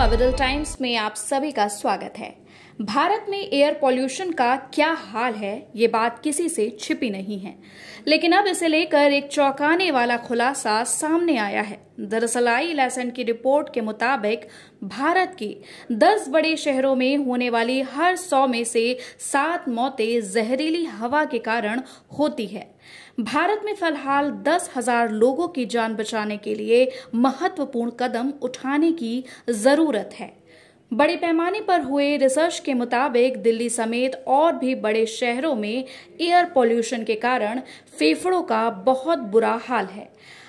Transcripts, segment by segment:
अविरल टाइम्स में आप सभी का स्वागत है भारत में एयर पॉल्यूशन का क्या हाल है ये बात किसी से छिपी नहीं है लेकिन अब इसे लेकर एक चौंकाने वाला खुलासा सामने आया है दरअसल आई लेसन की रिपोर्ट के मुताबिक भारत के 10 बड़े शहरों में होने वाली हर 100 में से सात मौतें जहरीली हवा के कारण होती है भारत में फिलहाल दस हजार लोगों की जान बचाने के लिए महत्वपूर्ण कदम उठाने की जरूरत है बड़े पैमाने पर हुए रिसर्च के मुताबिक दिल्ली समेत और भी बड़े शहरों में एयर पोल्यूशन के कारण फेफड़ों का बहुत बुरा हाल है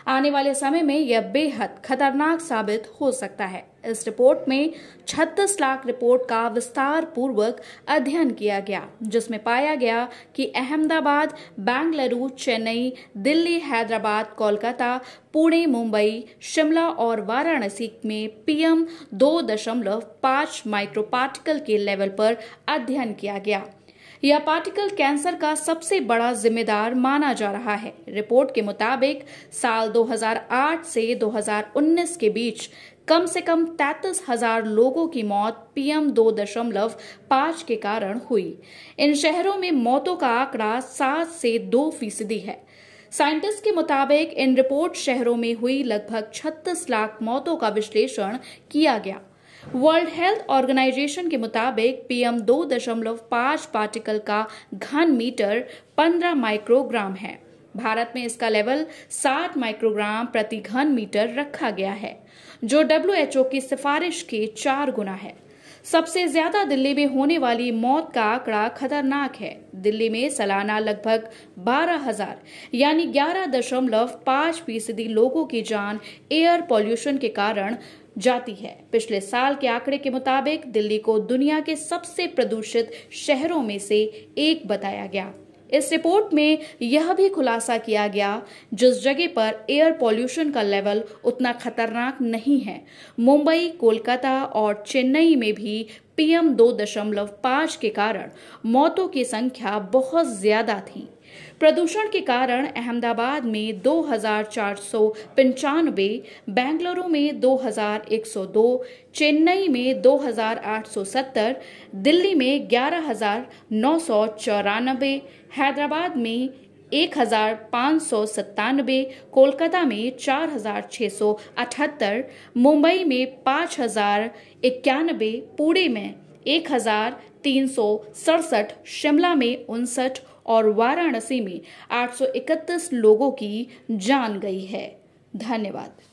आने वाले समय में यह बेहद खतरनाक साबित हो सकता है इस रिपोर्ट में 36 लाख रिपोर्ट का विस्तार पूर्वक अध्ययन किया गया जिसमें पाया गया कि अहमदाबाद बेंगलुरु चेन्नई दिल्ली हैदराबाद कोलकाता पुणे मुंबई शिमला और वाराणसी में पीएम 2.5 माइक्रो पार्टिकल के लेवल पर अध्ययन किया गया यह पार्टिकल कैंसर का सबसे बड़ा जिम्मेदार माना जा रहा है रिपोर्ट के मुताबिक साल 2008 से 2019 के बीच कम से कम तैतीस हजार लोगों की मौत पीएम दो दशमलव पांच के कारण हुई इन शहरों में मौतों का आंकड़ा सात से दो फीसदी है साइंटिस्ट के मुताबिक इन रिपोर्ट शहरों में हुई लगभग 36 लाख मौतों का विश्लेषण किया गया वर्ल्ड हेल्थ ऑर्गेनाइजेशन के मुताबिक पीएम दो दशमलव पार्टिकल का घन मीटर पंद्रह माइक्रोग्राम है भारत में इसका लेवल 60 माइक्रोग्राम प्रति घन मीटर रखा गया है जो डब्ल्यूएचओ की सिफारिश के चार गुना है सबसे ज्यादा दिल्ली में होने वाली मौत का आंकड़ा खतरनाक है दिल्ली में सालाना लगभग बारह हजार यानी ग्यारह दशमलव पांच फीसदी लोगों की जान एयर पॉल्यूशन के कारण जाती है पिछले साल के आंकड़े के मुताबिक दिल्ली को दुनिया के सबसे प्रदूषित शहरों में से एक बताया गया इस रिपोर्ट में यह भी खुलासा किया गया जिस जगह पर एयर पॉल्यूशन का लेवल उतना खतरनाक नहीं है मुंबई कोलकाता और चेन्नई में भी पीएम 2.5 के कारण मौतों की संख्या बहुत ज्यादा थी प्रदूषण के कारण अहमदाबाद में दो हजार चार सौ पंचानवे बेंगलुरु में दो हजार एक सौ दो चेन्नई में दो हजार आठ सौ सत्तर दिल्ली में ग्यारह हजार नौ सौ चौरानबे हैदराबाद में एक हजार पाँच सौ सत्तानवे कोलकाता में चार हजार छः सौ अठहत्तर मुंबई में पाँच हजार इक्यानबे पुणे में एक हजार तीन सौ सड़सठ शिमला में उनसठ और वाराणसी में आठ सौ इकतीस लोगों की जान गई है धन्यवाद